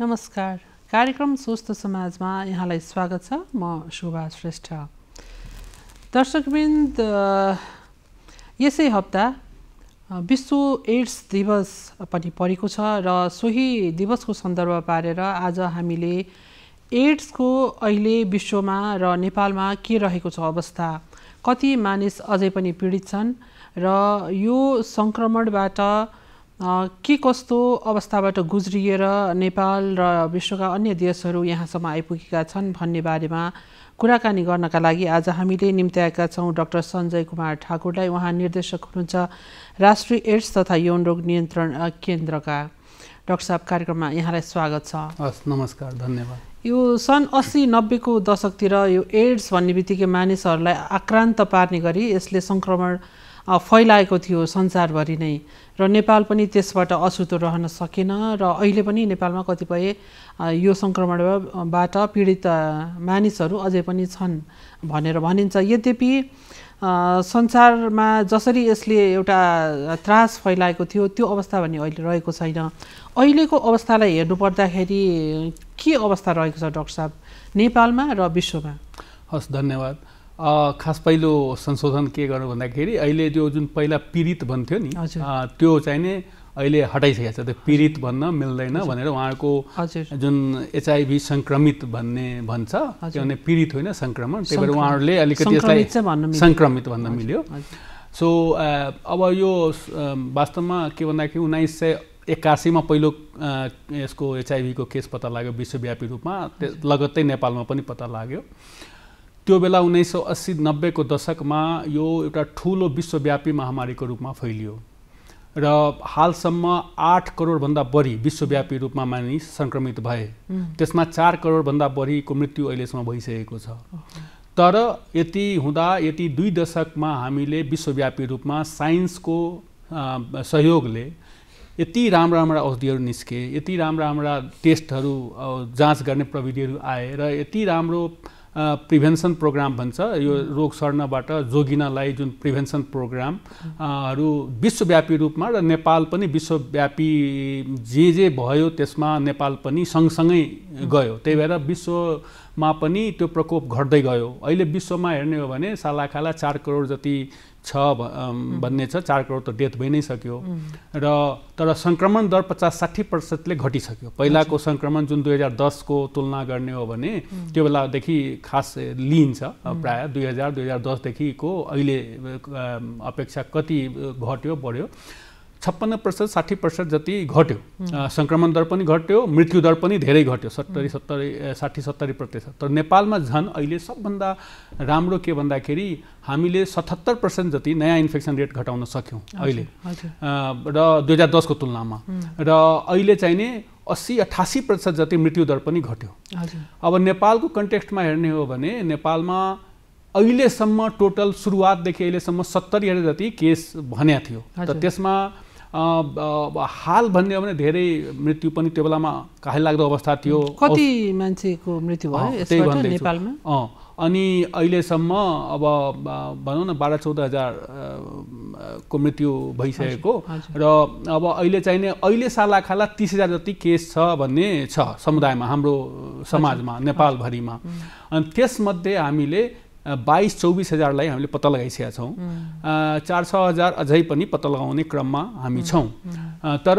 नमस्कार कार्यक्रम स्वस्थ समाजमा यहाँलाई स्वागत छ म सुभाष श्रेष्ठ दर्शकबिन्द यसै हप्ता विश्व एड्स दिवस पनि परेको छ र सोही दिवसको सन्दर्भ पारेर आज हामीले एड्सको अहिले विश्वमा र नेपालमा के रहेको छ अवस्था कति मानिस अझै पनि पीडित छन् र यो सङ्क्रमणबाट के कस्तो अवस्थाबाट गुज्रिएर नेपाल र विश्वका अन्य देशहरू यहाँसम्म आइपुगेका छन् भन्ने बारेमा कुराकानी गर्नका लागि आज हामीले निम्त्याएका छौँ डाक्टर सञ्जय कुमार ठाकुरलाई उहाँ निर्देशक हुनुहुन्छ राष्ट्रिय एड्स तथा यौन रोग नियन्त्रण केन्द्रका डाक्टर साहब कार्यक्रममा यहाँलाई स्वागत छ हस् नमस्कार धन्यवाद यो सन् अस्सी नब्बेको दशकतिर यो एड्स भन्ने बित्तिकै मानिसहरूलाई आक्रान्त पार्ने गरी यसले सङ्क्रमण फैलाएको थियो संसारभरि नै र नेपाल पनि त्यसबाट अछुतो रहन सकेन र अहिले पनि नेपालमा कतिपय यो सङ्क्रमणबाट पीडित मानिसहरू अझै पनि छन् भनेर भनिन्छ यद्यपि संसारमा जसरी यसले एउटा त्रास फैलाएको थियो त्यो अवस्था भने अहिले रहेको छैन अहिलेको अवस्थालाई हेर्नुपर्दाखेरि के अवस्था रहेको छ डक्टर साहब नेपालमा र विश्वमा हस् धन्यवाद खास पहिलो संशोधन के गर्नु भन्दाखेरि अहिले त्यो जुन पहिला पीडित भन्थ्यो नि त्यो चाहिँ नै अहिले हटाइसकेको छ त्यो पीडित भन्न मिल्दैन भनेर उहाँको जुन एचआइभी सङ्क्रमित भन्ने भन्छ किनभने पीडित होइन सङ्क्रमण त्यही भएर उहाँहरूले अलिकति यसलाई सङ्क्रमित भन्न मिल्यो सो अब यो वास्तवमा के भन्दाखेरि उन्नाइस सय एक्कासीमा पहिलो यसको एचआइभीको केस पत्ता लाग्यो विश्वव्यापी रूपमा लगत्तै नेपालमा पनि पत्ता लाग्यो त्यो बेला उन्नाइस सौ अस्सी नब्बेको दशकमा यो एउटा ठुलो विश्वव्यापी महामारीको रूपमा फैलियो र हालसम्म आठ करोडभन्दा बढी विश्वव्यापी रूपमा मानिस सङ्क्रमित भए त्यसमा चार करोडभन्दा बढीको मृत्यु अहिलेसम्म भइसकेको छ तर यति हुँदा यति दुई दशकमा हामीले विश्वव्यापी रूपमा साइन्सको सहयोगले यति राम्रा राम्रा औषधिहरू निस्के यति राम्रा राम्रा टेस्टहरू जाँच गर्ने प्रविधिहरू आए र यति राम्रो प्रिभेन्सन प्रोग्राम भन्छ यो रोग सर्नबाट जोगिनलाई जुन प्रिभेन्सन प्रोग्रामहरू विश्वव्यापी रूपमा र नेपाल पनि विश्वव्यापी जे जे भयो त्यसमा नेपाल पनि सँगसँगै गयो त्यही भएर विश्वमा पनि त्यो प्रकोप घट्दै गयो अहिले विश्वमा हेर्ने हो भने सालाखाला चार करोड जति छ भन्ने छ चार करोड त डेथ भइ नै सक्यो र तर सङ्क्रमण दर पचास साठी प्रतिशतले घटिसक्यो पहिलाको सङ्क्रमण जुन दुई हजार दसको तुलना गर्ने हो भने त्यो बेलादेखि खास लिइन्छ प्रायः दुई हजार दुई हजार दसदेखिको अहिले अपेक्षा कति घट्यो बढ्यो छप्पन्न प्रतिशत साठी प्रतिशत जति घट्यो सङ्क्रमण दर पनि घट्यो मृत्यु दर पनि धेरै घट्यो सत्तरी सत्तरी साठी सत्तरी प्रतिशत तर नेपालमा झन् अहिले सबभन्दा राम्रो के भन्दाखेरि हामीले सतहत्तर पर्सेन्ट जति नयाँ इन्फेक्सन रेट घटाउन सक्यौँ अहिले र दुई हजार दसको तुलनामा र अहिले चाहिने अस्सी अठासी प्रतिशत जति मृत्यु दर पनि घट्यो अब नेपालको कन्टेक्स्टमा हेर्ने हो भने नेपालमा अहिलेसम्म टोटल सुरुवातदेखि अहिलेसम्म सत्तरी हजार जति केस भन्या थियो त त्यसमा हाल भन्ने हो भने धेरै मृत्यु पनि त्यो बेलामा घाइल लाग्दो अवस्था थियो कति मान्छेको मृत्यु भयो नेपालमा अनि अहिलेसम्म अब भनौँ न बाह्र चौध हजार को मृत्यु भइसकेको र अब अहिले चाहिने अहिले सालाखाला तिस हजार जति केस छ भन्ने छ समुदायमा हाम्रो समाजमा नेपालभरिमा अनि त्यसमध्ये हामीले बाइस चौबिस हजारलाई हामीले पत्ता लगाइसकेका छौँ चार छ हजार अझै पनि पत्ता लगाउने क्रममा हामी छौँ तर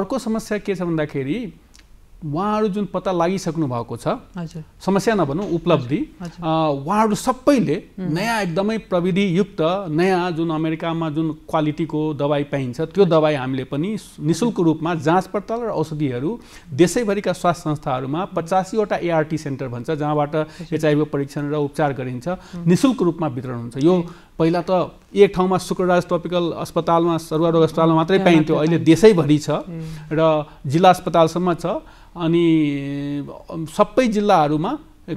अर्को समस्या के छ भन्दाखेरि उहाँहरू जुन पत्ता लागिसक्नु भएको छ समस्या नभनौँ उपलब्धि उहाँहरू सबैले नयाँ एकदमै प्रविधियुक्त नयाँ जुन अमेरिकामा जुन क्वालिटीको दबाई पाइन्छ त्यो दबाई हामीले पनि निशुल्क रूपमा जाँच पडताल र औषधिहरू देशैभरिका स्वास्थ्य संस्थाहरूमा पचासीवटा एआरटी सेन्टर भन्छ जहाँबाट एचआइभी परीक्षण र उपचार गरिन्छ निशुल्क रूपमा वितरण हुन्छ यो पहिला त एक ठाउँमा शुक्रराज टपिकल अस्पतालमा रोग अस्पतालमा मात्रै पाइन्थ्यो अहिले देशैभरि छ र जिल्ला अस्पतालसम्म छ अनि सबै जिल्लाहरूमा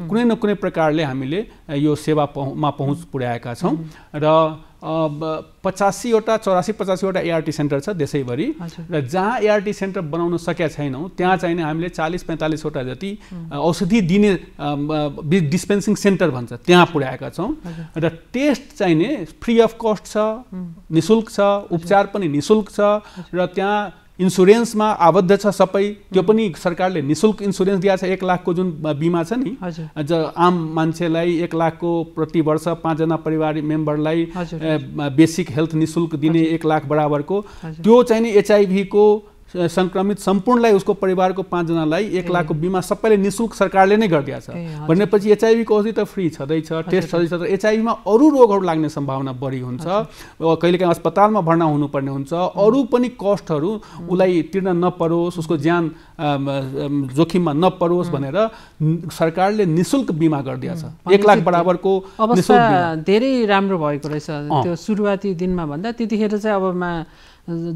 कुनै न कुनै प्रकारले हामीले यो सेवामा पहुँच पुर्याएका छौँ र पचासीवटा चौरासी पचासीवटा एआरटी सेन्टर छ देशैभरि र जहाँ एआरटी सेन्टर बनाउन सकेका छैनौँ त्यहाँ चाहिँ हामीले चालिस पैँतालिसवटा जति औषधि दिने डिस्पेन्सिङ सेन्टर भन्छ त्यहाँ पुर्याएका छौँ र टेस्ट चाहिने फ्री अफ कस्ट छ निशुल्क छ उपचार पनि निशुल्क छ र त्यहाँ इन्सुरेन्समा आबद्ध छ सबै त्यो पनि सरकारले निशुल्क शुल्क इन्सुरेन्स दिएको छ एक लाखको जुन बिमा छ नि ज आम मान्छेलाई एक लाखको प्रति वर्ष पाँचजना परिवार मेम्बरलाई बेसिक हेल्थ नि दिने एक लाख बराबरको त्यो चाहिँ नि एचआइभीको सङ्क्रमित सम्पूर्णलाई उसको परिवारको पाँचजनालाई एक लाखको बिमा सबैले निशुल्क सरकारले नै छ भनेपछि एचआइभीको औषधि त फ्री छँदैछ टेस्ट छँदैछ तर एचआइभीमा अरू रोगहरू लाग्ने सम्भावना बढी हुन्छ कहिलेकाहीँ अस्पतालमा भर्ना हुनुपर्ने हुन्छ अरू पनि कस्टहरू उसलाई तिर्न नपरोस् उसको ज्यान जोखिममा नपरोस् भनेर सरकारले निशुल्क बिमा छ एक लाख बराबरको धेरै राम्रो भएको रहेछ त्यो सुरुवाती दिनमा भन्दा त्यतिखेर चाहिँ अब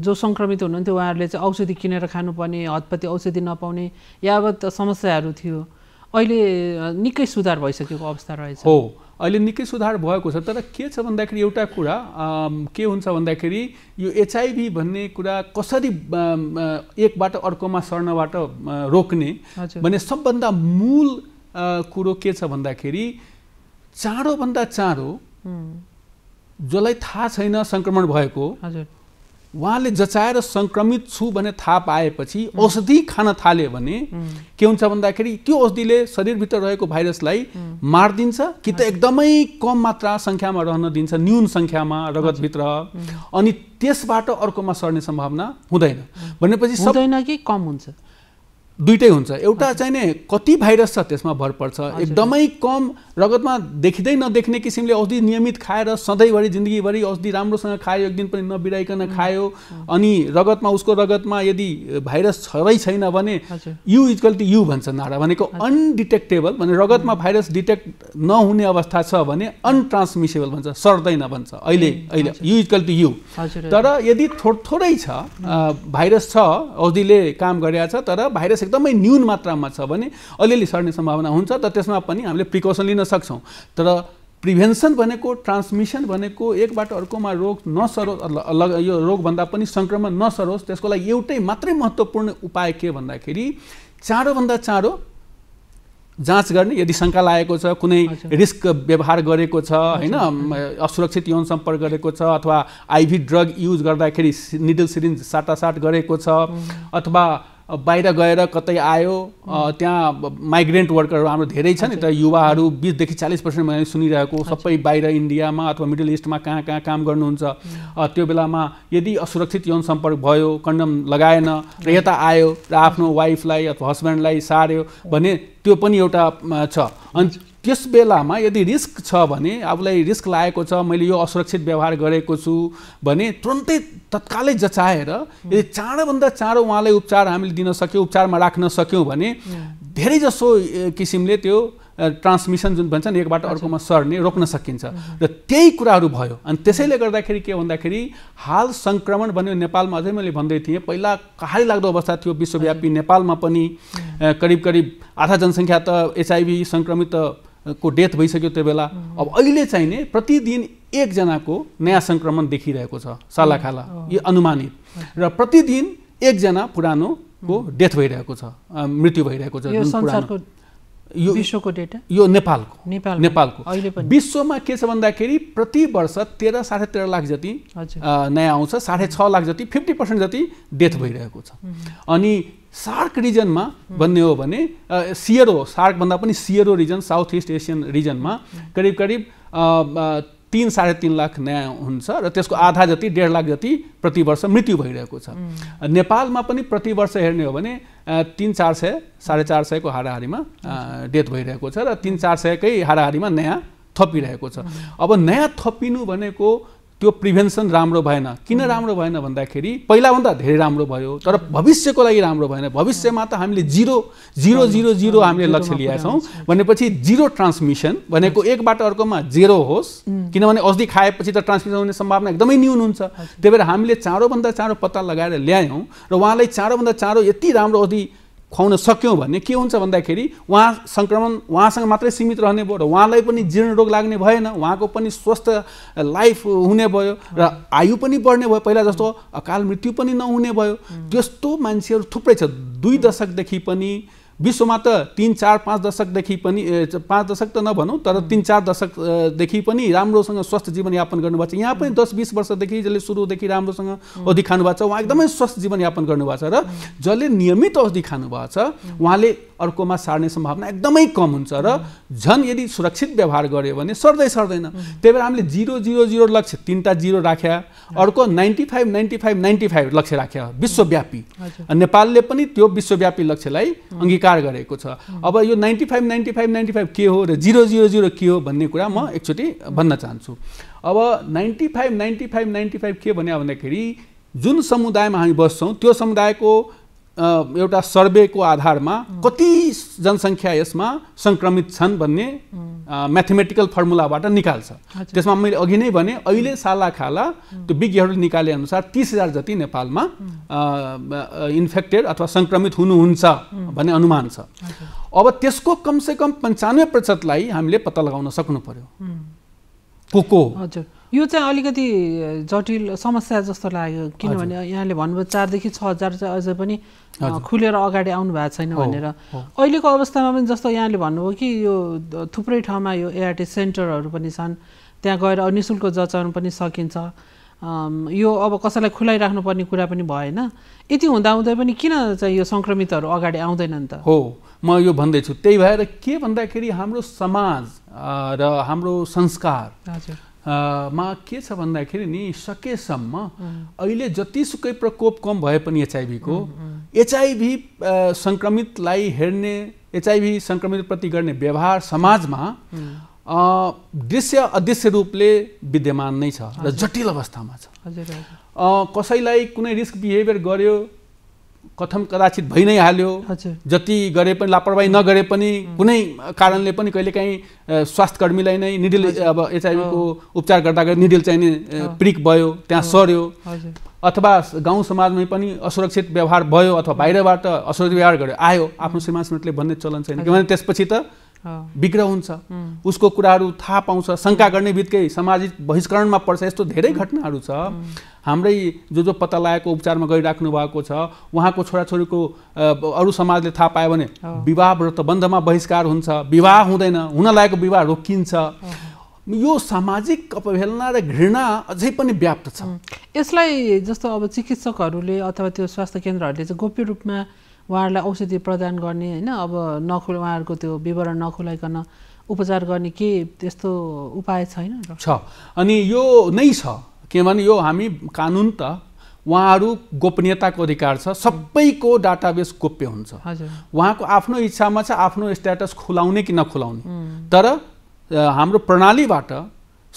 जो सङ्क्रमित हुनुहुन्थ्यो उहाँहरूले चाहिँ औषधि किनेर खानुपर्ने हतपत्ती औषधि नपाउने यावत समस्याहरू थियो अहिले निकै सुधार भइसकेको अवस्था रहेछ हो अहिले निकै सुधार भएको छ तर के छ भन्दाखेरि एउटा कुरा के हुन्छ भन्दाखेरि यो एचआइभी भन्ने कुरा कसरी एकबाट अर्कोमा सर्नबाट रोक्ने भने सबभन्दा मूल कुरो के छ भन्दाखेरि चाँडोभन्दा चाँडो जसलाई थाहा छैन सङ्क्रमण भएको हजुर उहाँले जचाएर सङ्क्रमित छु भने थाहा पाएपछि औषधि खान थाल्यो भने के हुन्छ भन्दाखेरि त्यो औषधिले शरीरभित्र रहेको भाइरसलाई मारिदिन्छ कि त एकदमै कम मात्रा सङ्ख्यामा रहन दिन्छ न्यून सङ्ख्यामा रगतभित्र अनि त्यसबाट अर्कोमा सर्ने सम्भावना हुँदैन भनेपछि सक्दैन कि कम हुन्छ दुइटै हुन्छ एउटा चाहिँ नै कति भाइरस छ त्यसमा भर पर्छ एकदमै कम रगतमा देखिँदै नदेख्ने किसिमले औषधि नियमित खाएर सधैँभरि जिन्दगीभरि औषधि राम्रोसँग खायो एक दिन पनि नबिराइकन खायो अनि रगतमा उसको रगतमा यदि भाइरस छँदै छैन भने यु इजकल टु यु भन्छ नारा भनेको अनडिटेक्टेबल भने रगतमा भाइरस डिटेक्ट नहुने अवस्था छ भने अनट्रान्समिसेबल भन्छ सर्दैन भन्छ अहिले अहिले यु इजकल टु यु तर यदि थोर थोरै छ भाइरस छ औषधिले काम गरेका छ तर भाइरस एकदमै न्यून मात्रामा छ भने अलिअलि सर्ने सम्भावना हुन्छ त त्यसमा पनि हामीले प्रिकसन लिन सक्छौँ तर प्रिभेन्सन भनेको ट्रान्समिसन भनेको एकबाट अर्कोमा रोग नसरोस् यो रोगभन्दा पनि सङ्क्रमण नसरोस् त्यसको लागि एउटै मात्रै महत्त्वपूर्ण उपाय के भन्दाखेरि चाँडोभन्दा चाँडो जाँच गर्ने यदि शङ्का लागेको छ कुनै रिस्क व्यवहार गरेको छ होइन असुरक्षित यौन सम्पर्क गरेको छ अथवा आइभी ड्रग युज गर्दाखेरि निडल सिरिन्ज साटासाट गरेको छ अथवा बाहिर गएर कतै आयो त्यहाँ माइग्रेन्ट वर्करहरू हाम्रो धेरै छ नि त युवाहरू बिसदेखि चालिस पर्सेन्ट मैले सुनिरहेको सबै बाहिर इन्डियामा अथवा मिडल इस्टमा कहाँ कहाँ काम गर्नुहुन्छ त्यो बेलामा यदि असुरक्षित यौन सम्पर्क भयो कन्डम लगाएन र यता आयो र आफ्नो वाइफलाई अथवा हस्बेन्डलाई सार्यो भने त्यो पनि एउटा छ अनि त्यस बेलामा यदि रिस्क छ भने आफूलाई रिस्क लागेको छ मैले यो असुरक्षित व्यवहार गरेको छु भने तुरन्तै तत्कालै जचाएर यदि चाँडोभन्दा चाँडो उहाँलाई उपचार हामीले दिन सक्यौँ उपचारमा राख्न सक्यौँ भने धेरैजसो किसिमले त्यो ट्रान्समिसन जुन भन्छ नि एकबाट अर्कोमा सर्ने रोक्न सकिन्छ र त्यही कुराहरू भयो अनि त्यसैले गर्दाखेरि के भन्दाखेरि हाल सङ्क्रमण भन्यो नेपालमा अझै मैले भन्दै थिएँ पहिला कहारी लाग्दो अवस्था थियो विश्वव्यापी नेपालमा पनि करिब करिब आधा जनसङ्ख्या त एचआइभी सङ्क्रमित त को डेथ भइसक्यो त्यो बेला अब अहिले चाहिने प्रतिदिन एकजनाको नयाँ सङ्क्रमण देखिरहेको छ सालाखाला यो अनुमानित र प्रतिदिन एकजना पुरानोको डेथ भइरहेको छ मृत्यु भइरहेको छ यो विश्वको डेटा यो नेपालको नेपाल नेपालको विश्वमा के छ भन्दाखेरि प्रति वर्ष तेह्र साढे तेह्र लाख जति नयाँ आउँछ साढे छ लाख जति फिफ्टी पर्सेन्ट जति डेथ भइरहेको छ अनि सार्क रिजनमा भन्ने हो भने सियरो सार्कभन्दा पनि SEARO region south east Asian रिजनमा करिब करिब तिन साढे तिन लाख न्याय हुन्छ र त्यसको आधा जति डेढ लाख जति प्रतिवर्ष मृत्यु भइरहेको छ नेपालमा पनि प्रतिवर्ष हेर्ने हो भने तिन चार सय साढे चार सयको हाराहारीमा डेथ भइरहेको छ र तिन चार सयकै हाराहारीमा नयाँ थपिरहेको छ अब नयाँ थपिनु भनेको त्यो प्रिभेन्सन राम्रो भएन किन राम्रो भएन भन्दाखेरि पहिलाभन्दा धेरै राम्रो भयो तर भविष्यको लागि राम्रो भएन भविष्यमा त हामीले जिरो जिरो जिरो जिरो हामीले लक्ष्य लिएका छौँ भनेपछि जिरो ट्रान्समिसन भनेको एकबाट अर्कोमा जेरो होस् किनभने औषधि खाएपछि त ट्रान्समिसन हुने सम्भावना एकदमै न्यून हुन्छ त्यही भएर हामीले चाँडोभन्दा चाँडो पत्ता लगाएर ल्यायौँ र उहाँलाई चाँडोभन्दा चाँडो यति राम्रो औषधि खुवाउन सक्यौँ भने के हुन्छ भन्दाखेरि उहाँ सङ्क्रमण उहाँसँग मात्रै सीमित रहने भयो र उहाँलाई पनि जीर्ण रोग लाग्ने भएन उहाँको पनि स्वस्थ लाइफ हुने भयो र आयु पनि बढ्ने भयो पहिला जस्तो अकाल मृत्यु पनि नहुने भयो त्यस्तो मान्छेहरू थुप्रै छ दुई दशकदेखि पनि विश्वमा त तिन चार पाँच दशकदेखि पनि पाँच दशक त नभनौँ तर तिन चार दशकदेखि पनि राम्रोसँग स्वस्थ जीवनयापन गर्नुभएको छ यहाँ पनि दस बिस वर्षदेखि जसले सुरुदेखि राम्रोसँग औषधि खानुभएको छ उहाँ एकदमै स्वस्थ जीवनयापन गर्नुभएको छ र जसले नियमित औषधि खानुभएको छ उहाँले अर्कोमा सार्ने सम्भावना एकदमै कम हुन्छ र झन् यदि सुरक्षित व्यवहार गऱ्यो भने सर्दै सर्दैन त्यही भएर हामीले जिरो जिरो जिरो लक्ष्य तिनवटा जिरो राख्या अर्को ninety five ninety five ninety five लक्ष्य राख्या विश्वव्यापी नेपालले पनि त्यो विश्वव्यापी लक्ष्यलाई अङ्गीकार स्वीकार गरेको छ अब यो ninety five ninety five ninety five के हो र जिरो जिरो जिरो के हो भन्ने कुरा म एकचोटि भन्न चाहन्छु अब ninety five ninety five ninety five के भन्यो भन्दाखेरि जुन समुदायमा हामी बस्छौँ त्यो समुदायको एउटा सर्वेको आधारमा कति जनसङ्ख्या यसमा सङ्क्रमित छन् भन्ने म्याथमेटिकल फर्मुलाबाट निकाल्छ त्यसमा मैले अघि नै भने अहिले सालाखाला त्यो विज्ञहरूले निकाले अनुसार तिस हजार जति नेपालमा इन्फेक्टेड अथवा सङ्क्रमित हुनुहुन्छ भन्ने अनुमान छ अब त्यसको कमसेकम पन्चानब्बे प्रतिशतलाई हामीले पत्ता लगाउन सक्नु पर्यो को को हजुर यो चाहिँ अलिकति जटिल समस्या जस्तो लाग्यो किनभने यहाँले भन्नुभयो चारदेखि छ हजार चाहिँ अझै पनि खुलेर अगाडि आउनु भएको छैन भनेर अहिलेको अवस्थामा पनि जस्तो यहाँले भन्नुभयो कि यो थुप्रै ठाउँमा यो एआरटी सेन्टरहरू पनि छन् त्यहाँ गएर नि शुल्क जचाउनु पनि सकिन्छ यो अब कसैलाई खुलाइराख्नुपर्ने कुरा पनि भएन यति हुँदाहुँदै पनि किन चाहिँ यो सङ्क्रमितहरू अगाडि आउँदैनन् त हो म यो भन्दैछु त्यही भएर के भन्दाखेरि हाम्रो समाज र हाम्रो संस्कार हजुर मा के छ भन्दाखेरि नि सकेसम्म अहिले जतिसुकै प्रकोप कम भए पनि एचआइभीको एचआइभी सङ्क्रमितलाई हेर्ने एचआइभी सङ्क्रमितप्रति गर्ने व्यवहार समाजमा दृश्य अदृश्य रूपले विद्यमान नै छ र जटिल अवस्थामा छ कसैलाई कुनै रिस्क बिहेभियर गर्यो कथम कदाचित भइ नै हाल्यो जति गरे पनि लापरवाही नगरे पनि कुनै कारणले पनि कहिलेकाहीँ स्वास्थ्यकर्मीलाई नै निडिल अब एचआइभीको उपचार गर्दा गर्दा निडिल चाहिने प्रिक भयो त्यहाँ सर्यो अथवा गाउँ समाजमै पनि असुरक्षित व्यवहार भयो अथवा बाहिरबाट असुरक्षित व्यवहार गर्यो आयो आफ्नो श्रीमानसमेटले भन्ने चलन छैन किनभने त्यसपछि त बिग्र हुन्छ उसको कुराहरू थाहा पाउँछ शङ्का गर्ने बित्तिकै सामाजिक बहिष्करणमा पर्छ यस्तो धेरै घटनाहरू छ हाम्रै जो जो पत्ता लागेको उपचारमा गरिराख्नु भएको छ उहाँको छोराछोरीको अरू समाजले थाहा पायो भने विवाह व्रत बन्धमा बहिष्कार हुन्छ विवाह हुँदैन हुन लागेको विवाह रोकिन्छ यो सामाजिक अपहेलना र घृणा अझै पनि व्याप्त छ यसलाई जस्तो अब चिकित्सकहरूले अथवा त्यो स्वास्थ्य केन्द्रहरूले चाहिँ गोप्य रूपमा उहाँहरूलाई औषधि प्रदान गर्ने होइन अब नखु उहाँहरूको त्यो विवरण नखुलाइकन उपचार गर्ने के त्यस्तो उपाय छैन छ अनि यो नै छ किनभने यो हामी कानुन त उहाँहरू गोपनीयताको अधिकार छ सबैको डाटाबेस गोप्य हुन्छ उहाँको आफ्नो इच्छामा छ आफ्नो स्ट्याटस खुलाउने कि नखुलाउने तर हाम्रो प्रणालीबाट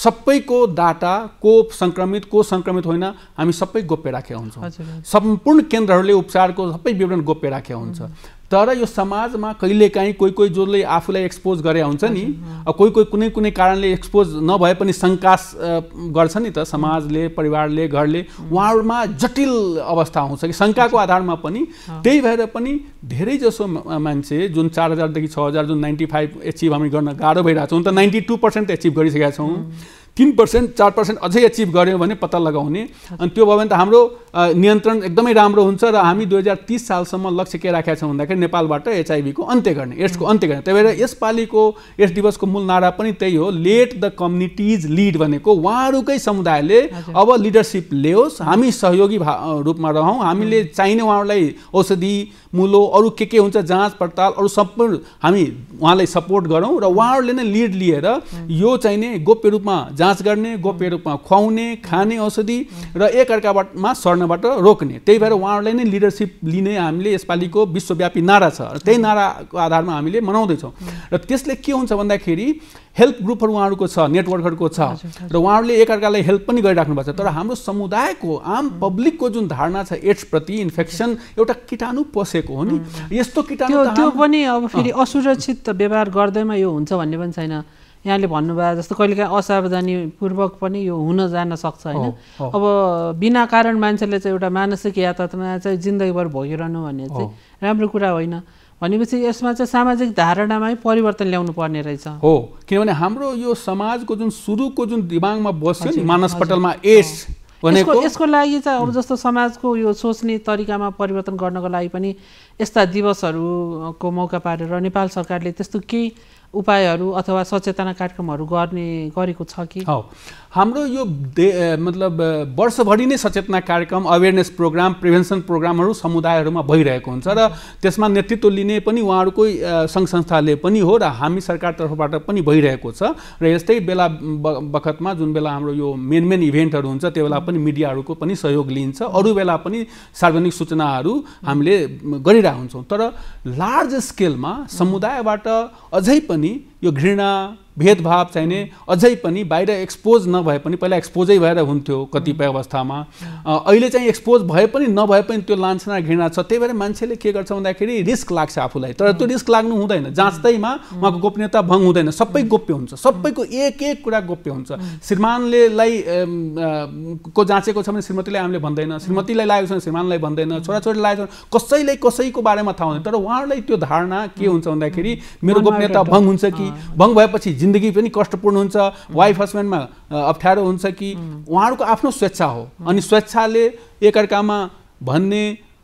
सबैको डाटा को सङ्क्रमित को सङ्क्रमित होइन हामी सबै गोप्य राखेका हुन्छौँ सम्पूर्ण केन्द्रहरूले उपचारको सबै विवरण गोप्य राखेका हुन्छ तर यो समाजमा कहिलेकाहीँ कोही कोही जसले आफूलाई एक्सपोज गरे हुन्छ नि कोही कोही कुनै कुनै कारणले एक्सपोज नभए पनि सङ्कास गर्छ नि त समाजले परिवारले घरले उहाँहरूमा जटिल अवस्था आउँछ कि शङ्काको आधारमा पनि त्यही भएर पनि धेरैजसो मान्छे जुन चार हजारदेखि छ हजार जुन नाइन्टी फाइभ एचिभ हामी गर्न गाह्रो भइरहेको छौँ त नाइन्टी टू पर्सेन्ट एचिभ गरिसकेका छौँ तिन पर्सेन्ट चार पर्सेन्ट अझै एचिभ गऱ्यो भने पत्ता लगाउने अनि त्यो भयो भने त हाम्रो नियन्त्रण एकदमै राम्रो हुन्छ र हामी दुई हजार तिस सालसम्म लक्ष्य के राखेका छौँ भन्दाखेरि नेपालबाट एचआइभीको अन्त्य गर्ने एड्सको अन्त्य गर्ने त्यही भएर यसपालिको यस दिवसको मूल नारा पनि त्यही हो लेट द कम्युनिटिज लिड भनेको उहाँहरूकै समुदायले अब लिडरसिप ल्याओस् हामी सहयोगी रूपमा रहौँ हामीले चाहिने उहाँहरूलाई औषधि मुलो अरू के के हुन्छ जाँच पडताल अरू सम्पूर्ण हामी उहाँलाई सपोर्ट गरौँ र उहाँहरूले नै लिड लिएर यो चाहिँ नै गोप्य रूपमा जाँच गर्ने गोप्य रूपमा खुवाउने खाने औषधि र एकअर्काबाटमा सर्नबाट रोक्ने त्यही भएर उहाँहरूलाई नै लिडरसिप लिने हामीले यसपालिको विश्वव्यापी नारा छ र त्यही नाराको आधारमा हामीले मनाउँदैछौँ र त्यसले के हुन्छ भन्दाखेरि हेल्प ग्रुपहरू उहाँहरूको छ नेटवर्कहरूको छ र उहाँहरूले एकअर्कालाई हेल्प पनि गरिराख्नु भएको छ तर हाम्रो समुदायको आम पब्लिकको जुन धारणा छ एड्सप्रति इन्फेक्सन एउटा किटाणु पसे बसेको हो नि यस्तो किटाणु त्यो पनि अब फेरि असुरक्षित व्यवहार गर्दैमा यो हुन्छ भन्ने पनि छैन यहाँले भन्नुभयो जस्तो कहिलेकाहीँ असावधानीपूर्वक पनि यो हुन जान सक्छ होइन अब बिना कारण मान्छेले चाहिँ एउटा मानसिक यातायातमा चाहिँ जिन्दगीभर भोगिरहनु भन्ने चाहिँ राम्रो कुरा होइन भनेपछि यसमा चाहिँ सामाजिक धारणामै परिवर्तन ल्याउनु पर्ने रहेछ हो किनभने हाम्रो यो समाजको जुन सुरुको जुन दिमागमा बस्यो नि मानसपटलमा एस भनेको यसको लागि चाहिँ अब जस्तो समाजको यो सोच्ने तरिकामा परिवर्तन गर्नको लागि पनि यस्ता दिवसहरूको मौका पारेर नेपाल सरकारले त्यस्तो केही उपायहरू अथवा सचेतना कार्यक्रमहरू गर्ने गरेको छ कि हौ हाम्रो यो दे मतलब वर्षभरि नै सचेतना कार्यक्रम अवेरनेस प्रोग्राम प्रिभेन्सन प्रोग्रामहरू समुदायहरूमा भइरहेको हुन्छ र त्यसमा नेतृत्व लिने पनि उहाँहरूकै सङ्घ संस्थाले पनि हो र हामी सरकार तर्फबाट पनि भइरहेको छ र यस्तै बेला बखतमा जुन बेला हाम्रो यो मेन मेन इभेन्टहरू हुन्छ त्यो बेला पनि मिडियाहरूको पनि सहयोग लिइन्छ अरू बेला पनि सार्वजनिक सूचनाहरू हामीले गरिरहेको हुन्छौँ तर लार्ज स्केलमा समुदायबाट अझै पनि घृणा भेदभाव चाहिने अझै पनि बाहिर एक्सपोज नभए पनि पहिला एक्सपोजै भएर हुन्थ्यो कतिपय अवस्थामा अहिले चाहिँ एक्सपोज भए पनि नभए पनि त्यो लान्छना घृणा छ त्यही भएर मान्छेले के गर्छ भन्दाखेरि रिस्क लाग्छ आफूलाई तर त्यो रिस्क लाग्नु हुँदैन जाँच्दैमा उहाँको गोपनीयता भङ्ग हुँदैन सबै गोप्य हुन्छ सबैको एक एक कुरा गोप्य हुन्छ श्रीमानलेलाई को जाँचेको छ भने श्रीमतीलाई हामीले भन्दैन श्रीमतीलाई लागेको छ भने श्रीमानलाई भन्दैन छोराछोरी लागेको छ कसैलाई कसैको बारेमा थाहा हुँदैन तर उहाँहरूलाई त्यो धारणा के हुन्छ भन्दाखेरि मेरो गोपनीयता भङ्ग हुन्छ कि भङ्ग भएपछि जिन्दगी पनि कष्टपूर्ण हुन्छ वाइफ हस्बेन्डमा अप्ठ्यारो हुन्छ कि उहाँहरूको आफ्नो स्वेच्छा हो अनि स्वेच्छाले एकअर्कामा भन्ने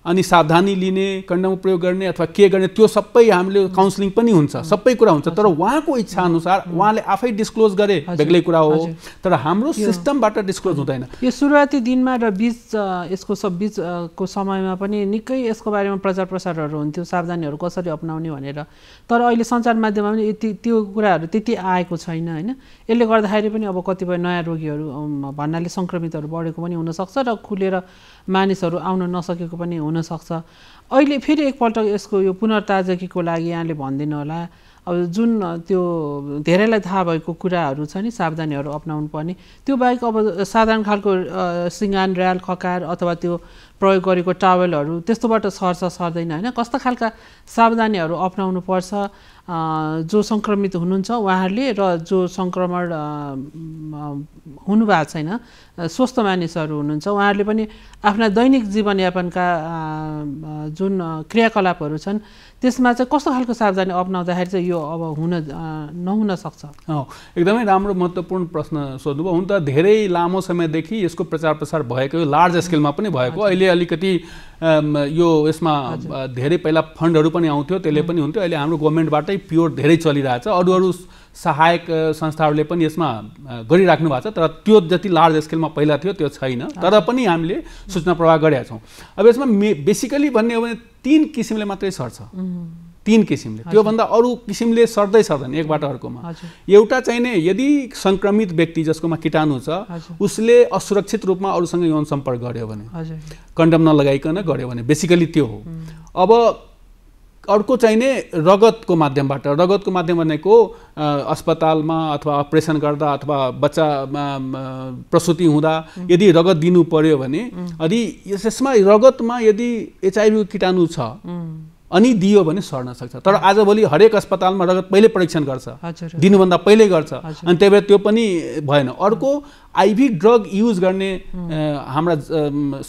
अनि सावधानी लिने कन्डम प्रयोग गर्ने अथवा के गर्ने त्यो सबै हामीले काउन्सिलिङ पनि हुन्छ सबै कुरा हुन्छ तर उहाँको इच्छा अनुसार उहाँले आफै डिस्क्लोज गरे बेग्लै कुरा हो तर हाम्रो सिस्टमबाट डिस्क्लोज हुँदैन यो सुरुवाती दिनमा र बिच यसको सब बिचको समयमा पनि निकै यसको बारेमा प्रचार प्रसारहरू हुन्थ्यो सावधानीहरू कसरी अप्नाउने भनेर तर अहिले सञ्चार माध्यममा पनि यति त्यो कुराहरू त्यति आएको छैन होइन यसले गर्दाखेरि पनि अब कतिपय नयाँ रोगीहरू भन्नाले सङ्क्रमितहरू बढेको पनि हुनसक्छ र खुलेर मानिसहरू आउन नसकेको पनि हुनसक्छ अहिले फेरि एकपल्ट यसको यो पुनर्ताजकीको लागि यहाँले भनिदिनु होला अब जुन त्यो धेरैलाई थाहा भएको कुराहरू छ नि सावधानीहरू अप्नाउनु पर्ने त्यो बाहेक अब साधारण खालको सिँगान ऱ्याल खकार अथवा त्यो प्रयोग गरेको टावेलहरू त्यस्तोबाट सर्छ सर्दैन होइन कस्तो खालका सावधानीहरू अप्नाउनु पर्छ जो सङ्क्रमित हुनुहुन्छ उहाँहरूले र जो सङ्क्रमण हुनुभएको छैन स्वस्थ मानिसहरू हुनुहुन्छ उहाँहरूले पनि आफ्ना दैनिक जीवनयापनका जुन क्रियाकलापहरू छन् त्यसमा चाहिँ कस्तो खालको सावधानी अप्नाउँदाखेरि चाहिँ यो अब हुन नहुन सक्छ एकदमै राम्रो महत्त्वपूर्ण प्रश्न सोध्नुभयो हुन त धेरै लामो समयदेखि यसको प्रचार प्रसार भएको लार्ज स्केलमा पनि भएको अहिले अलिकति यो यसमा धेरै पहिला फन्डहरू पनि आउँथ्यो त्यसले पनि हुन्थ्यो अहिले हाम्रो गभर्मेन्टबाटै प्योर धेरै चलिरहेछ अरू अरू सहायक संस्थाहरूले पनि यसमा गरिराख्नु भएको छ तर त्यो जति लार्ज स्केलमा पहिला थियो त्यो छैन तर पनि हामीले सूचना प्रवाह गरेका छौँ अब यसमा मे बेसिकली भन्ने हो भने तिन किसिमले मात्रै सर्छ तिन किसिमले त्योभन्दा अरू किसिमले सर्दै सर्दैन एकबाट अर्कोमा एउटा चाहिँ नै यदि सङ्क्रमित व्यक्ति जसकोमा किटाणु छ उसले असुरक्षित रूपमा अरूसँग यौन सम्पर्क गर्यो भने कन्डम नलगाइकन गर्यो भने बेसिकली त्यो हो अब अर्को चाहिने रगतको माध्यमबाट रगतको माध्यम भनेको अस्पतालमा अथवा अपरेसन गर्दा अथवा बच्चा प्रसुति हुँदा यदि रगत दिनु पर्यो भने यदि यसमा रगतमा यदि एचआइबी किटाणु छ अनि दियो भने सर्न सक्छ तर आजभोलि हरेक अस्पतालमा रगत पहिले परीक्षण गर्छ दिनुभन्दा पहिले गर्छ अनि त्यही भएर त्यो पनि भएन अर्को आइभी ड्रग युज गर्ने हाम्रा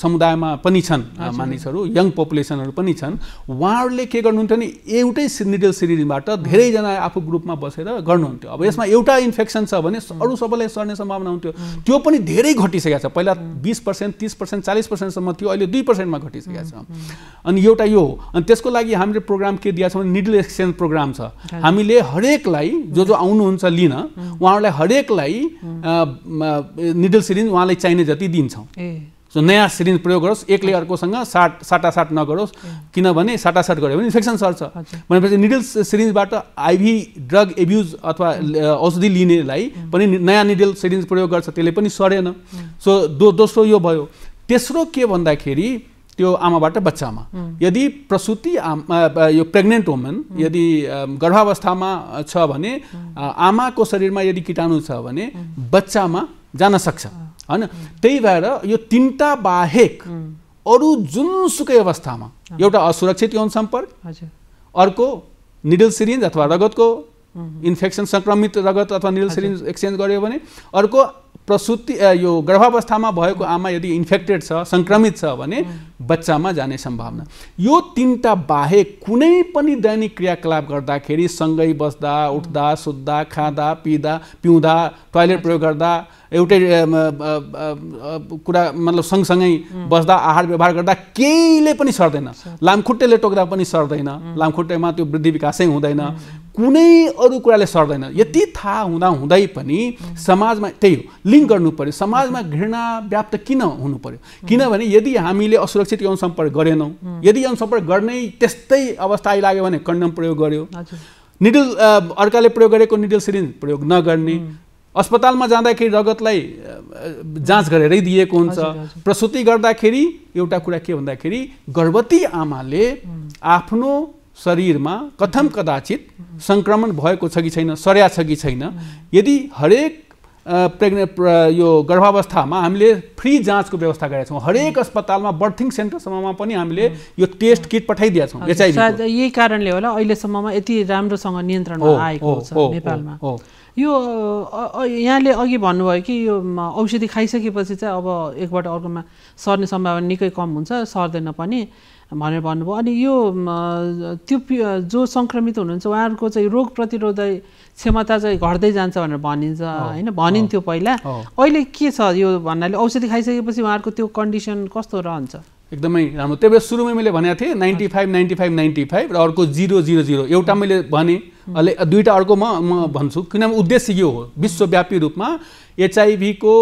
समुदायमा पनि छन् मानिसहरू यङ पपुलेसनहरू पनि छन् उहाँहरूले के गर्नुहुन्थ्यो भने एउटै निडल सिरिजबाट धेरैजना आफू ग्रुपमा बसेर गर्नुहुन्थ्यो अब यसमा एउटा इन्फेक्सन छ भने अरू सबैलाई सर्ने सम्भावना हुन्थ्यो त्यो पनि धेरै घटिसकेको छ पहिला बिस पर्सेन्ट तिस पर्सेन्ट चालिस पर्सेन्टसम्म थियो अहिले दुई पर्सेन्टमा घटिसकेको छ अनि एउटा यो हो अनि त्यसको लागि हामीले प्रोग्राम के दिएको छ भने निडल एक्सचेन्ज प्रोग्राम छ हामीले हरेकलाई जो जो आउनुहुन्छ लिन उहाँहरूलाई हरेकलाई निडल सिरिन्ज उहाँलाई चाहिने जति दिन्छौँ सो नयाँ सिरिन्ज प्रयोग गरोस् एकले अर्कोसँग साट साटासाट नगरोस् किनभने साटासाट गऱ्यो भने इन्फेक्सन सर्छ भनेपछि निडल सिरिन्जबाट आइभी ड्रग एब्युज अथवा औषधि लिनेलाई पनि नयाँ निडल सिरिन्ज प्रयोग गर्छ त्यसले पनि सरेन सो दो दोस्रो यो भयो तेस्रो के भन्दाखेरि त्यो आमाबाट बच्चामा यदि प्रसुति यो प्रेग्नेन्ट वुमेन यदि गर्भावस्थामा छ भने आमाको शरीरमा यदि किटाणु छ भने बच्चामा जान सक्छ होइन त्यही भएर यो तिनवटा बाहेक अरू जुनसुकै अवस्थामा एउटा असुरक्षित यौन सम्पर्क अर्को निडल सिरिन्ज अथवा रगतको इन्फेक्सन सङ्क्रमित रगत अथवा निडल सिरिन्ज एक्सचेन्ज गर्यो भने अर्को प्रसुति यो गर्भावस्थामा भएको आमा यदि इन्फेक्टेड छ सङ्क्रमित छ भने बच्चामा जाने सम्भावना यो तिनवटा बाहेक कुनै पनि दैनिक क्रियाकलाप गर्दाखेरि सँगै बस्दा उठ्दा सुत्दा खाँदा पिँदा पिउँदा टोयलेट प्रयोग गर्दा एउटै कुरा मतलब सँगसँगै बस्दा आहार व्यवहार गर्दा केहीले पनि सर्दैन लामखुट्टेले टोक्दा पनि सर्दैन लामखुट्टेमा त्यो वृद्धि विकासै हुँदैन कुनै अरू कुराले सर्दैन यति थाहा हुँदा हुँदै पनि समाजमा त्यही हो लिङ्क गर्नु पऱ्यो समाजमा घृणा व्याप्त किन हुनु पऱ्यो किनभने यदि हामीले असुरक्षित यौन सम्पर्क गरेनौँ यदि यौन सम्पर्क गर्ने त्यस्तै अवस्था आइलाग्यो भने कन्डम प्रयोग गर्यो निडल अर्काले प्रयोग गरेको निडल सिरिन्ज प्रयोग नगर्ने अस्पतालमा जाँदाखेरि रगतलाई जाँच गरेरै दिएको हुन्छ प्रसुति गर्दाखेरि एउटा कुरा के भन्दाखेरि गर्भवती आमाले आफ्नो शरीरमा कथम कदाचित सङ्क्रमण भएको छ कि छैन सर्या छ कि छैन यदि हरेक प्रेग्ने यो गर्भावस्थामा हामीले फ्री जाँचको व्यवस्था गरेका छौँ हरेक अस्पतालमा बर्थिङ सेन्टरसम्ममा पनि हामीले यो टेस्ट किट पठाइदिएका छौँ यही कारणले होला अहिलेसम्ममा यति राम्रोसँग नियन्त्रणमा आएको छ नेपालमा यो यहाँले अघि भन्नुभयो कि यो औषधि खाइसकेपछि चाहिँ अब एकबाट अर्कोमा सर्ने सम्भावना निकै कम हुन्छ सर्दैन पनि भनेर भन्नुभयो अनि यो त्यो जो सङ्क्रमित हुनुहुन्छ उहाँहरूको चाहिँ रोग प्रतिरोध क्षमता चाहिँ घट्दै जान्छ भनेर भनिन्छ होइन भनिन्थ्यो पहिला अहिले के छ यो भन्नाले औषधि खाइसकेपछि उहाँहरूको त्यो कन्डिसन कस्तो रहन्छ एकदमै राम्रो त्यही भएर सुरुमै मैले भनेको थिएँ ninety five ninety five ninety five र अर्को जिरो जिरो जिरो एउटा मैले भनेँ अहिले दुईवटा अर्को म म भन्छु किनभने उद्देश्य यो हो विश्वव्यापी रूपमा एचआइभीको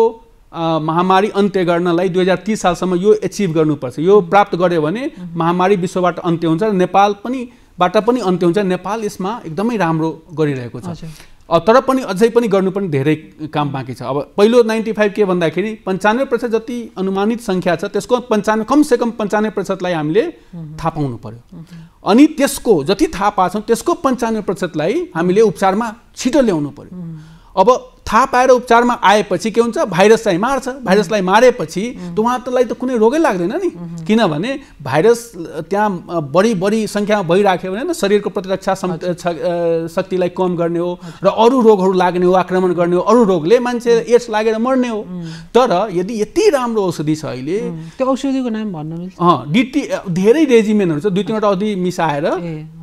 महामारी अन्त्य गर्नलाई दुई हजार तिस सालसम्म यो एचिभ गर्नुपर्छ यो प्राप्त गर्यो भने महामारी विश्वबाट अन्त्य हुन्छ र नेपाल पनिबाट पनि अन्त्य हुन्छ नेपाल यसमा एकदमै राम्रो गरिरहेको छ तर पनि अझै पनि गर्नु पनि धेरै काम बाँकी छ अब पहिलो नाइन्टी फाइभ के भन्दाखेरि पन्चानब्बे प्रतिशत जति अनुमानित सङ्ख्या छ त्यसको पन्चानब्बे कम पन्चानब्बे प्रतिशतलाई हामीले थाहा पाउनु पऱ्यो अनि त्यसको जति थाहा पाएको त्यसको पन्चानब्बे प्रतिशतलाई हामीले उपचारमा छिटो ल्याउनु पऱ्यो अब थाहा पाएर उपचारमा आएपछि के हुन्छ भाइरसलाई मार्छ भाइरसलाई मारेपछि त उहाँलाई त कुनै रोगै लाग्दैन नि किनभने भाइरस त्यहाँ बढी बढी सङ्ख्यामा भइराख्यो भने शरीरको प्रतिरक्षा शक्तिलाई कम गर्ने हो र अरू रोगहरू लाग्ने हो आक्रमण गर्ने हो अरू रोगले मान्छे एड्स लागेर मर्ने हो तर यदि यति राम्रो औषधि छ अहिले त्यो औषधिको नाम भन्नु अँ डिटी धेरै रेजिमेन्टहरू छ दुई तिनवटा औषधि मिसाएर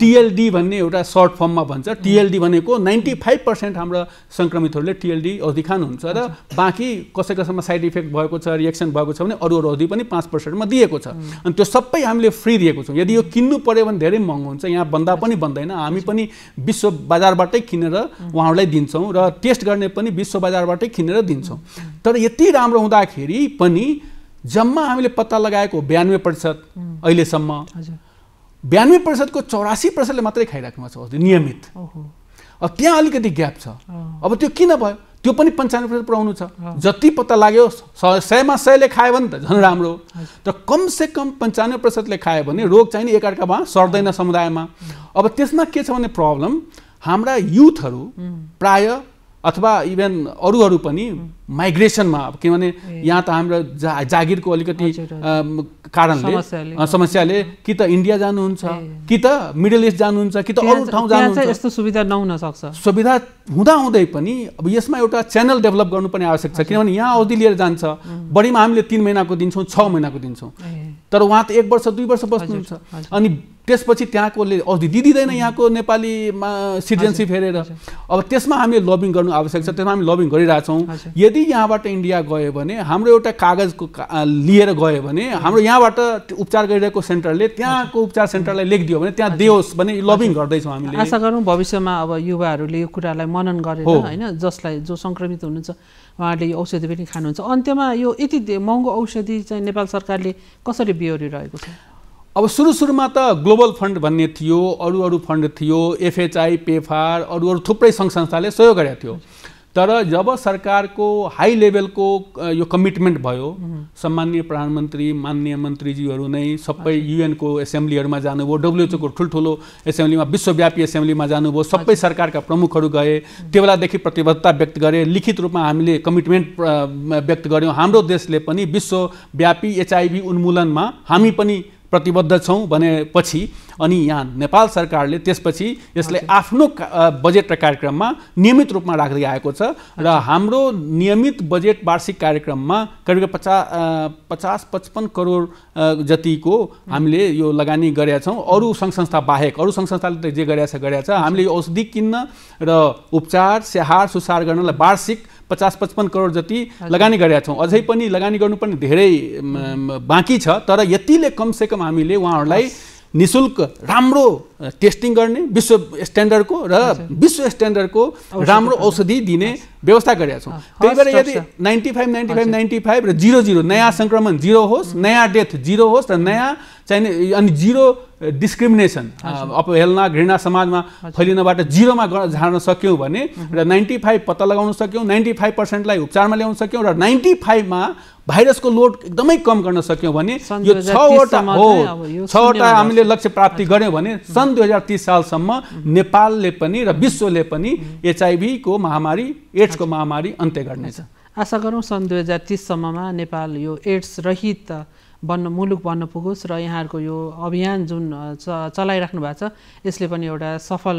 टिएलडी भन्ने एउटा सर्ट फर्ममा भन्छ टिएलडी भनेको नाइन्टी फाइभ पर्सेन्ट हाम्रो सङ्क्रमितहरूले पिएलडी औषधि खानुहुन्छ र बाँकी कसै कसैमा साइड इफेक्ट भएको छ रिएक्सन भएको छ भने अरू अरू औषधि पनि पाँच पर्सेन्टमा दिएको छ अनि त्यो सबै हामीले फ्री दिएको छौँ यदि यो किन्नु पऱ्यो भने धेरै महँगो हुन्छ यहाँ बन्दा पनि बन्दैन हामी पनि विश्व बजारबाटै किनेर उहाँहरूलाई दिन्छौँ र टेस्ट गर्ने पनि विश्व बजारबाटै किनेर दिन्छौँ तर यति राम्रो हुँदाखेरि पनि जम्मा हामीले पत्ता लगाएको बयानब्बे प्रतिशत अहिलेसम्म बयानब्बे प्रतिशतको चौरासी प्रतिशतले मात्रै खाइराख्नु भएको छ नियमित त्यहाँ अलिकति ग्याप छ अब त्यो किन भयो त्यो पनि पन्चानब्बे प्रतिशत पुऱ्याउनु छ जति पत्ता लाग्यो सयमा सयले खायो भने त झन् राम्रो तर कमसेकम पन्चानब्बे प्रतिशतले खायो भने रोग चाहिँ नि एकअर्कामा सर्दैन समुदायमा अब त्यसमा के छ भने प्रब्लम हाम्रा युथहरू प्राय अथवा इभेन अरूहरू पनि माइग्रेसनमा अब किनभने यहाँ त हाम्रो जा जागिरको अलिकति कारणले समस्याले कि त इन्डिया जानुहुन्छ कि त मिडल इस्ट जानुहुन्छ कि त अरू ठाउँ जानुहुन्छ यस्तो सुविधा नहुन सक्छ सुविधा हुँदाहुँदै पनि अब यसमा एउटा च्यानल डेभलप गर्नुपर्ने आवश्यक छ किनभने यहाँ अवधि लिएर जान्छ बढीमा हामीले तिन महिनाको दिन्छौँ छ महिनाको दिन्छौँ तर उहाँ त एक वर्ष दुई वर्ष बस्नुहुन्छ अनि त्यसपछि त्यहाँकोले औषधि दिँदैन यहाँको नेपालीमा सिटिजनसिप हेरेर अब त्यसमा हामीले लबिङ गर्नु आवश्यक छ त्यसमा हामी लबिङ गरिरहेछौँ यदि यहाँबाट इन्डिया गयो भने हाम्रो एउटा कागजको लिएर गयो भने हाम्रो यहाँबाट उपचार गरिरहेको सेन्टरले त्यहाँको उपचार सेन्टरलाई लेखिदियो भने त्यहाँ दियोस् भने लबिङ गर्दैछौँ हामीले आशा गरौँ भविष्यमा अब युवाहरूले यो कुरालाई मनन गरेर होइन जसलाई जो सङ्क्रमित हुनुहुन्छ उहाँहरूले यो औषधि पनि खानुहुन्छ अन्त्यमा यो यति महँगो औषधि चाहिँ नेपाल सरकारले कसरी बिहोरिरहेको छ अब सुरु सुरुमा त ग्लोबल फन्ड भन्ने थियो अरू अरू फन्ड थियो एफएचआई पेफार अरू अरू थुप्रै सङ्घ संस्थाले सहयोग गरेको थियो तर जब सरकारको हाई लेभलको यो कमिटमेन्ट भयो सम्मान्य प्रधानमन्त्री मान्य मन्त्रीज्यूहरू नै सबै युएनको एसेम्ब्लीहरूमा जानुभयो डब्लुएचओको ठुल्ठुलो एसेम्ब्लीमा विश्वव्यापी एसेम्ब्लीमा जानुभयो सबै सरकारका प्रमुखहरू गए त्यो बेलादेखि प्रतिबद्धता व्यक्त गरे लिखित रूपमा हामीले कमिटमेन्ट व्यक्त गऱ्यौँ हाम्रो देशले पनि विश्वव्यापी एचआइभी उन्मूलनमा हामी पनि प्रतिबद्ध छौँ भनेपछि अनि यहाँ नेपाल सरकारले त्यसपछि यसले आफ्नो बजेट र कार्यक्रममा नियमित रूपमा राख्दै आएको छ र हाम्रो नियमित बजेट वार्षिक कार्यक्रममा करिब पचा पचास पचपन्न करोड जतिको हामीले यो लगानी गरेका छौँ अरू सङ्घ संस्था बाहेक अरू सङ्घ संस्थाले त जे गरेका छ गरेका छ हामीले औषधि किन्न र उपचार स्याहार सुसार गर्नलाई वार्षिक पचास पचपन्न करोड जति लगानी गरेका छौँ अझै पनि लगानी गर्नु पनि धेरै बाँकी छ तर यतिले कमसेकम हामीले उहाँहरूलाई नि शुल्क राम्रो टेस्टिङ गर्ने विश्व स्ट्यान्डर्डको र विश्व स्ट्यान्डर्डको राम्रो औषधि दिने व्यवस्था गरेका छौँ त्यही भएर यदि ninety five ninety five ninety five र जिरो जिरो नयाँ सङ्क्रमण जिरो होस् नयाँ डेथ जिरो होस् र नयाँ चाहिने अनि जिरो डिस्क्रिमिनेसन अपहेलना घृणा समाजमा फैलिनबाट जिरोमा झार्न सक्यौँ भने र नाइन्टी फाइभ पत्ता लगाउन सक्यौँ नाइन्टी फाइभ पर्सेन्टलाई उपचारमा ल्याउन सक्यौँ र नाइन्टी फाइभमा भाइरसको लोड एकदमै कम गर्न सक्यौँ भने यो छवटा हो छवटा हामीले लक्ष्य प्राप्ति गऱ्यौँ भने सन् दुई हजार तिस सालसम्म नेपालले पनि र विश्वले पनि एचआइभीको महामारी एड एड्सको महामारी अन्त्य गर्नेछ आशा गरौँ सन् दुई हजार तिससम्ममा नेपाल यो एड्स रहित बन्न मुलुक बन्न पुगोस् र यहाँहरूको यो अभियान जुन च चलाइराख्नु भएको छ यसले पनि एउटा सफल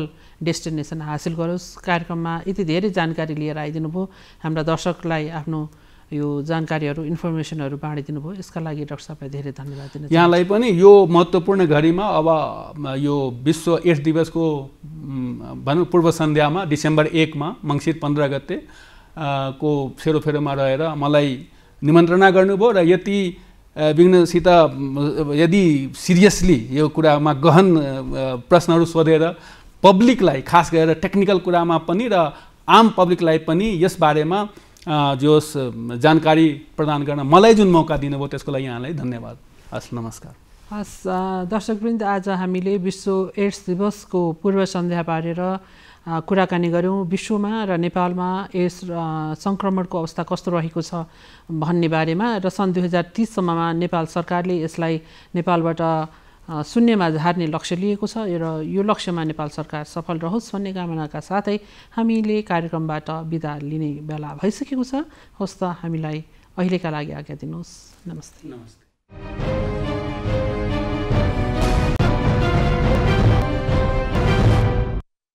डेस्टिनेसन हासिल गरोस् कार्यक्रममा यति धेरै जानकारी लिएर आइदिनु भयो हाम्रा दर्शकलाई आफ्नो यो जानकारीहरू इन्फर्मेसनहरू बाँडिदिनु भयो यसका लागि डाक्टर साहबलाई धेरै धन्यवाद दिनु यहाँलाई पनि यो महत्त्वपूर्ण घडीमा अब यो विश्व एड्स दिवसको भनौँ पूर्व सन्ध्यामा डिसेम्बर एकमा मङ्सिर पन्ध्र गते को फेरोफेरोमा रहेर मलाई निमन्त्रणा गर्नुभयो र यति विघ्नसित यदि सिरियसली यो कुरामा गहन प्रश्नहरू सोधेर पब्लिकलाई खास गरेर टेक्निकल कुरामा पनि र आम पब्लिकलाई पनि यसबारेमा जो जानकारी प्रदान गर्न मलाई जुन मौका दिनुभयो त्यसको लागि यहाँलाई धन्यवाद हस् नमस्कार हस् दर्शकवृन्द आज हामीले विश्व एड्स दिवसको पूर्व सन्ध्या पारेर कुराकानी गऱ्यौँ विश्वमा र नेपालमा एड्स सङ्क्रमणको अवस्था कस्तो रहेको छ भन्ने बारेमा र सन् दुई हजार तिससम्ममा नेपाल सरकारले यसलाई नेपालबाट शून्यमा झार्ने लक्ष्य लिएको छ र यो लक्ष्यमा नेपाल सरकार सफल रहोस् भन्ने कामनाका साथै हामीले कार्यक्रमबाट विदा लिने बेला भइसकेको छ होस् त हामीलाई अहिलेका लागि आज्ञा दिनुहोस् नमस्ते नमस्ते